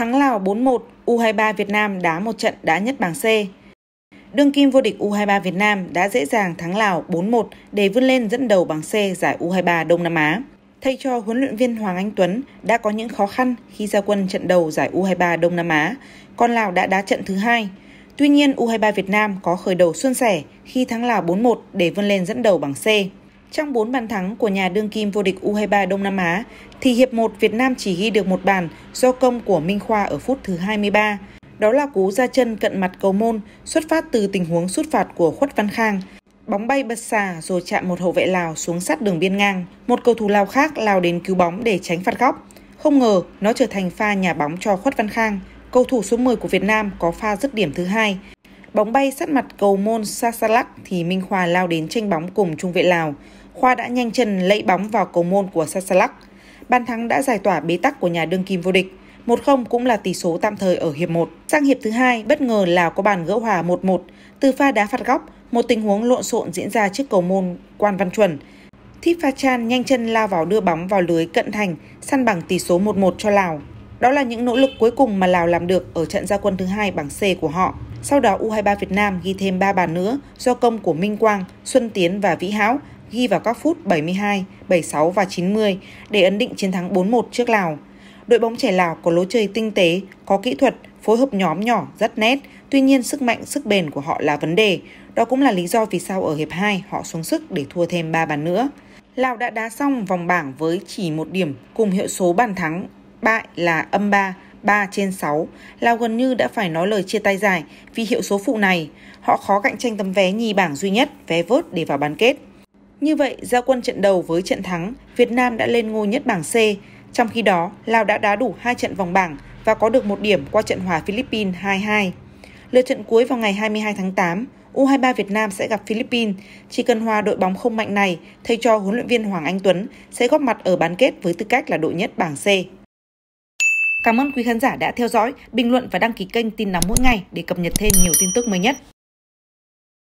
Thắng Lào 4-1, U23 Việt Nam đá một trận đá nhất bảng C. Đương kim vô địch U23 Việt Nam đã dễ dàng thắng Lào 4-1 để vươn lên dẫn đầu bảng C giải U23 Đông Nam Á. thay cho huấn luyện viên Hoàng Anh Tuấn đã có những khó khăn khi ra quân trận đầu giải U23 Đông Nam Á, còn Lào đã đá trận thứ hai. Tuy nhiên, U23 Việt Nam có khởi đầu xuân sẻ khi thắng Lào 4-1 để vươn lên dẫn đầu bảng C. Trong 4 bàn thắng của nhà đương kim vô địch U23 Đông Nam Á, thì hiệp 1 Việt Nam chỉ ghi được một bàn do công của Minh Khoa ở phút thứ 23. Đó là cú ra chân cận mặt cầu môn xuất phát từ tình huống sút phạt của Khuất Văn Khang. Bóng bay bật xà rồi chạm một hậu vệ Lào xuống sát đường biên ngang. Một cầu thủ Lào khác lao đến cứu bóng để tránh phạt góc. Không ngờ nó trở thành pha nhà bóng cho Khuất Văn Khang. Cầu thủ số 10 của Việt Nam có pha dứt điểm thứ hai. Bóng bay sát mặt cầu môn Sasalak thì Minh Khoa lao đến tranh bóng cùng trung vệ Lào. Khoa đã nhanh chân lấy bóng vào cầu môn của Sasalak. Bàn thắng đã giải tỏa bế tắc của nhà đương kim vô địch. 1-0 cũng là tỷ số tạm thời ở hiệp 1. Sang hiệp thứ hai, bất ngờ Lào có bàn gỡ hòa 1-1. Từ pha đá phạt góc, một tình huống lộn xộn diễn ra trước cầu môn Quan Văn Chuẩn. Thip Fachan nhanh chân lao vào đưa bóng vào lưới cận thành, săn bằng tỷ số 1-1 cho Lào. Đó là những nỗ lực cuối cùng mà Lào làm được ở trận gia quân thứ hai bảng C của họ. Sau đó U23 Việt Nam ghi thêm 3 bàn nữa do công của Minh Quang, Xuân Tiến và Vĩ Háo ghi vào các phút 72, 76 và 90 để ấn định chiến thắng 4-1 trước Lào. Đội bóng trẻ Lào có lối chơi tinh tế, có kỹ thuật, phối hợp nhóm nhỏ rất nét, tuy nhiên sức mạnh, sức bền của họ là vấn đề. Đó cũng là lý do vì sao ở hiệp 2 họ xuống sức để thua thêm 3 bàn nữa. Lào đã đá xong vòng bảng với chỉ một điểm cùng hiệu số bàn thắng bại là âm 3, 3 trên 6. Lào gần như đã phải nói lời chia tay dài vì hiệu số phụ này. Họ khó cạnh tranh tấm vé nhì bảng duy nhất, vé vớt để vào bán kết. Như vậy, ra quân trận đầu với trận thắng, Việt Nam đã lên ngôi nhất bảng C. Trong khi đó, Lào đã đá đủ 2 trận vòng bảng và có được một điểm qua trận hòa Philippines 2-2. Lượt trận cuối vào ngày 22 tháng 8, U23 Việt Nam sẽ gặp Philippines. Chỉ cần hòa đội bóng không mạnh này, thầy cho huấn luyện viên Hoàng Anh Tuấn sẽ góp mặt ở bán kết với tư cách là đội nhất bảng C. Cảm ơn quý khán giả đã theo dõi, bình luận và đăng ký kênh tin nóng mỗi ngày để cập nhật thêm nhiều tin tức mới nhất.